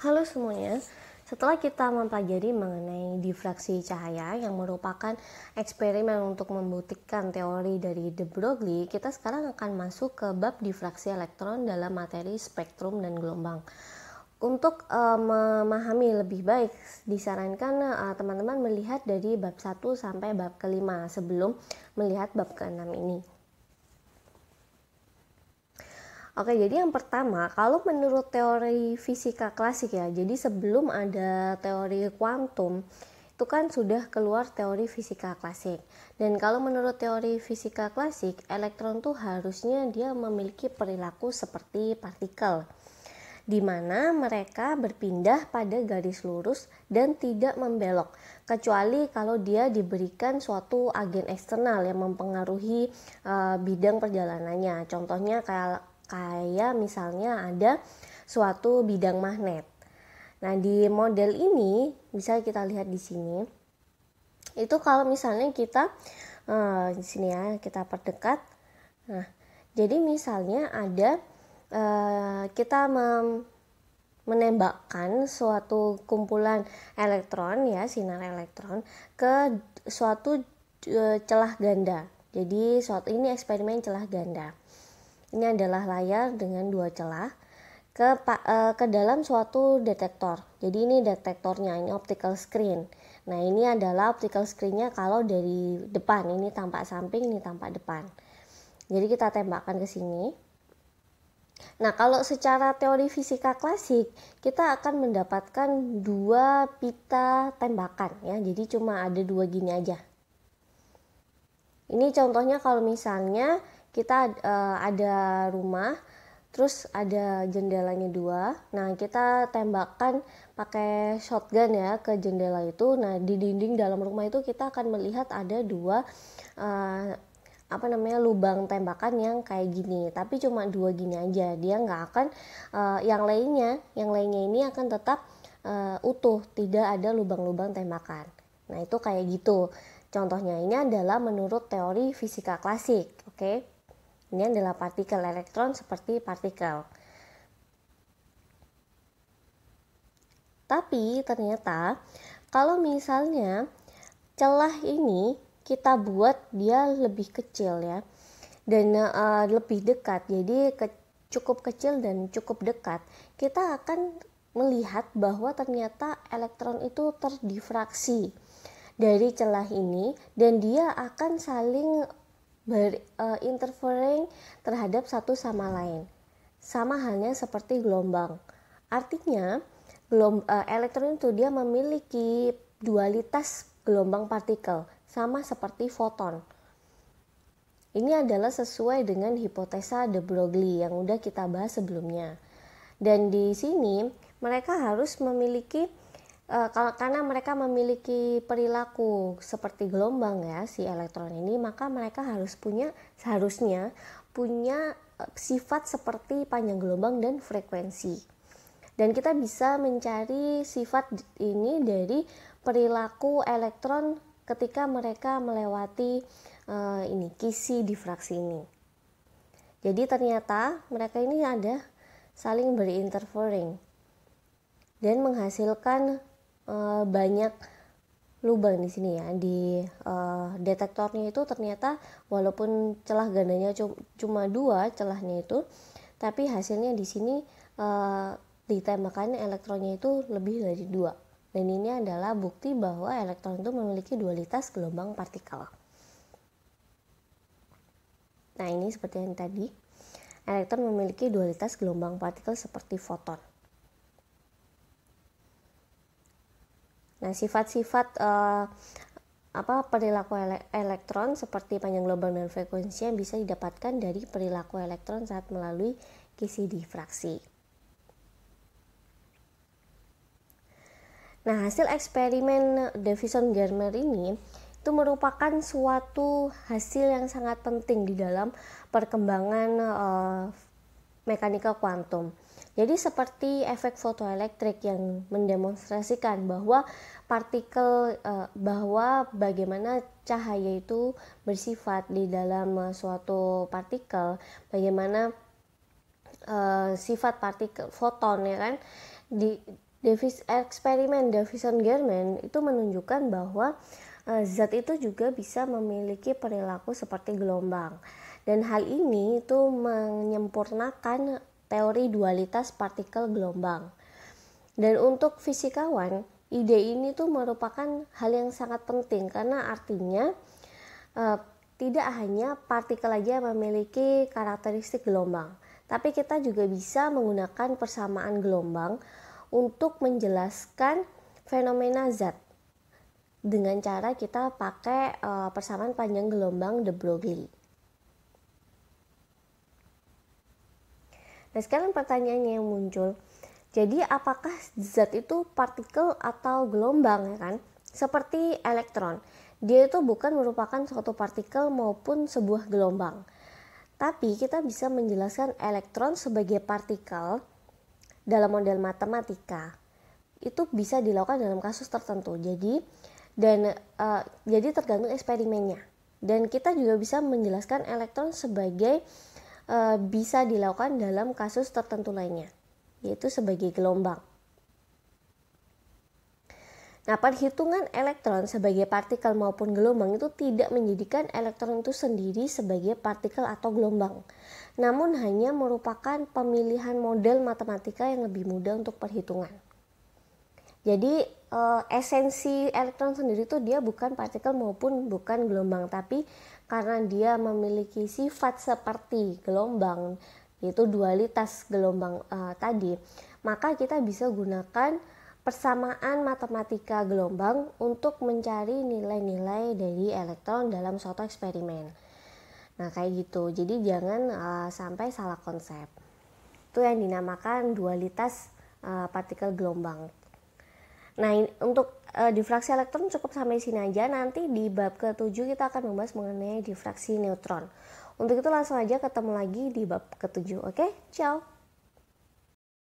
Halo semuanya, setelah kita mempelajari mengenai difraksi cahaya yang merupakan eksperimen untuk membuktikan teori dari de Broglie, kita sekarang akan masuk ke bab difraksi elektron dalam materi spektrum dan gelombang. Untuk uh, memahami lebih baik, disarankan eh, teman-teman melihat dari bab 1 sampai bab kelima sebelum melihat bab keenam ini. Oke, jadi yang pertama, kalau menurut teori fisika klasik ya, jadi sebelum ada teori kuantum, itu kan sudah keluar teori fisika klasik. Dan kalau menurut teori fisika klasik, elektron tuh harusnya dia memiliki perilaku seperti partikel di mana mereka berpindah pada garis lurus dan tidak membelok, kecuali kalau dia diberikan suatu agen eksternal yang mempengaruhi uh, bidang perjalanannya. Contohnya kayak kayak misalnya ada suatu bidang magnet. Nah, di model ini bisa kita lihat di sini. Itu kalau misalnya kita uh, di sini ya, kita perdekat. Nah, jadi misalnya ada uh, kita mem menembakkan suatu kumpulan elektron ya, sinar elektron ke suatu eh, celah ganda. Jadi suatu ini eksperimen celah ganda. Ini adalah layar dengan dua celah ke uh, ke dalam suatu detektor. Jadi ini detektornya, ini optical screen. Nah, ini adalah optical screennya kalau dari depan. Ini tampak samping, ini tampak depan. Jadi kita tembakkan ke sini. Nah, kalau secara teori fisika klasik, kita akan mendapatkan dua pita tembakan ya. Jadi cuma ada dua gini aja. Ini contohnya kalau misalnya kita uh, ada rumah terus ada jendelanya dua nah kita tembakan pakai shotgun ya ke jendela itu nah di dinding dalam rumah itu kita akan melihat ada dua uh, apa namanya lubang tembakan yang kayak gini tapi cuma dua gini aja dia nggak akan uh, yang lainnya yang lainnya ini akan tetap uh, utuh tidak ada lubang-lubang tembakan nah itu kayak gitu contohnya ini adalah menurut teori fisika klasik oke okay? Ini adalah partikel elektron seperti partikel. Tapi ternyata kalau misalnya celah ini kita buat dia lebih kecil ya dan uh, lebih dekat. Jadi ke, cukup kecil dan cukup dekat, kita akan melihat bahwa ternyata elektron itu terdifraksi dari celah ini dan dia akan saling berinterfering e, terhadap satu sama lain. Sama halnya seperti gelombang. Artinya, gelomb e, elektron itu dia memiliki dualitas gelombang partikel, sama seperti foton. Ini adalah sesuai dengan hipotesa de Broglie yang udah kita bahas sebelumnya. Dan di sini mereka harus memiliki Eh, kalau karena mereka memiliki perilaku seperti gelombang ya si elektron ini maka mereka harus punya seharusnya punya eh, sifat seperti panjang gelombang dan frekuensi dan kita bisa mencari sifat ini dari perilaku elektron ketika mereka melewati uh, ini kisi difraksi ini jadi ternyata mereka ini ada saling berinterfering dan menghasilkan uh, banyak lubang di sini ya di uh, detektornya itu ternyata walaupun celah gandanya cuma dua celahnya itu tapi hasilnya di sini uh, ditembakkan elektronnya itu lebih dari dua dan ini adalah bukti bahwa elektron itu memiliki dualitas gelombang partikel. Nah ini seperti yang tadi elektron memiliki dualitas gelombang partikel seperti foton. Nah, sifat-sifat uh, apa perilaku ele elektron seperti panjang gelombang dan frekuensi yang bisa didapatkan dari perilaku elektron saat melalui kisi difraksi. Nah, hasil eksperimen Davison-Germer ini itu merupakan suatu hasil yang sangat penting di dalam perkembangan uh, mekanika kuantum. Jadi seperti efek fotoelektrik yang mendemonstrasikan bahwa partikel eh, bahwa bagaimana cahaya itu bersifat di dalam eh, suatu partikel, bagaimana eh, sifat partikel foton ya kan di Davis eksperimen Davison German itu menunjukkan bahwa zat itu juga bisa memiliki perilaku seperti gelombang. Dan hal ini itu menyempurnakan teori dualitas partikel gelombang. Dan untuk fisikawan, ide ini tuh merupakan hal yang sangat penting karena artinya e, tidak hanya partikel aja memiliki karakteristik gelombang, tapi kita juga bisa menggunakan persamaan gelombang untuk menjelaskan fenomena zat dengan cara kita pakai eh, persamaan panjang gelombang de Broglie. Nah sekarang pertanyaannya yang muncul, jadi apakah zat itu partikel atau gelombang ya kan? Seperti elektron, dia itu bukan merupakan suatu partikel maupun sebuah gelombang. Tapi kita bisa menjelaskan elektron sebagai partikel dalam model matematika. Itu bisa dilakukan dalam kasus tertentu. Jadi dan uh, jadi tergantung eksperimennya. Dan kita juga bisa menjelaskan elektron sebagai e, bisa dilakukan dalam kasus tertentu lainnya, yaitu sebagai gelombang. Nah, perhitungan elektron sebagai partikel maupun gelombang itu tidak menjadikan elektron itu sendiri sebagai partikel atau gelombang, namun hanya merupakan pemilihan model matematika yang lebih mudah untuk perhitungan. Jadi eh, esensi elektron sendiri itu dia bukan partikel maupun bukan gelombang, tapi karena dia memiliki sifat seperti gelombang yaitu dualitas gelombang uh, tadi maka kita bisa gunakan persamaan matematika gelombang untuk mencari nilai-nilai dari elektron dalam suatu eksperimen nah kayak gitu jadi jangan uh, sampai salah konsep itu yang dinamakan dualitas uh, partikel gelombang nah untuk Eh, difraksi elektron cukup sampai sini aja. Nanti di bab ke-7 kita akan membahas mengenai difraksi neutron. Untuk itu langsung aja ketemu lagi di bab ke-7. Oke, ciao.